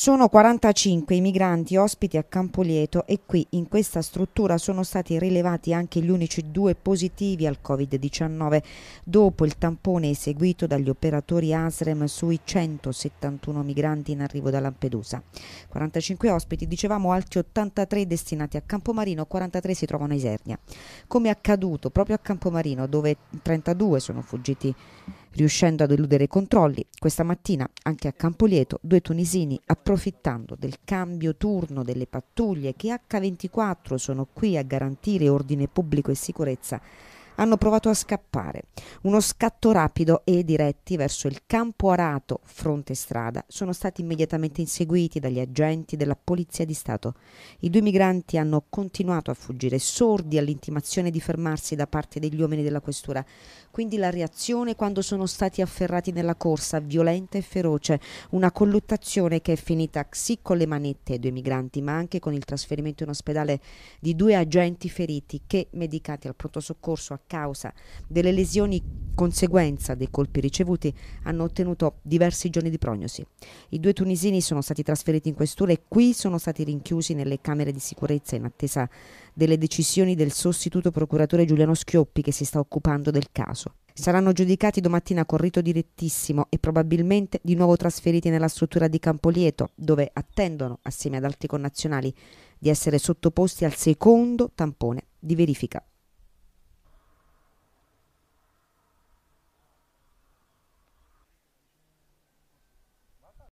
Sono 45 i migranti ospiti a Campolieto e qui in questa struttura sono stati rilevati anche gli unici due positivi al Covid-19 dopo il tampone eseguito dagli operatori ASREM sui 171 migranti in arrivo da Lampedusa. 45 ospiti, dicevamo, altri 83 destinati a Campomarino, 43 si trovano a Isernia. Come è accaduto proprio a Campomarino dove 32 sono fuggiti riuscendo ad eludere i controlli. Questa mattina, anche a Campolieto, due tunisini, approfittando del cambio turno delle pattuglie che H24 sono qui a garantire ordine pubblico e sicurezza, hanno provato a scappare. Uno scatto rapido e diretti verso il campo arato fronte strada sono stati immediatamente inseguiti dagli agenti della Polizia di Stato. I due migranti hanno continuato a fuggire, sordi all'intimazione di fermarsi da parte degli uomini della questura. Quindi la reazione quando sono stati afferrati nella corsa, violenta e feroce, una colluttazione che è finita sì con le manette ai due migranti, ma anche con il trasferimento in ospedale di due agenti feriti che, medicati al pronto soccorso a causa delle lesioni conseguenza dei colpi ricevuti hanno ottenuto diversi giorni di prognosi. I due tunisini sono stati trasferiti in questura e qui sono stati rinchiusi nelle camere di sicurezza in attesa delle decisioni del sostituto procuratore Giuliano Schioppi che si sta occupando del caso. Saranno giudicati domattina con rito direttissimo e probabilmente di nuovo trasferiti nella struttura di Campolieto, dove attendono, assieme ad altri connazionali, di essere sottoposti al secondo tampone di verifica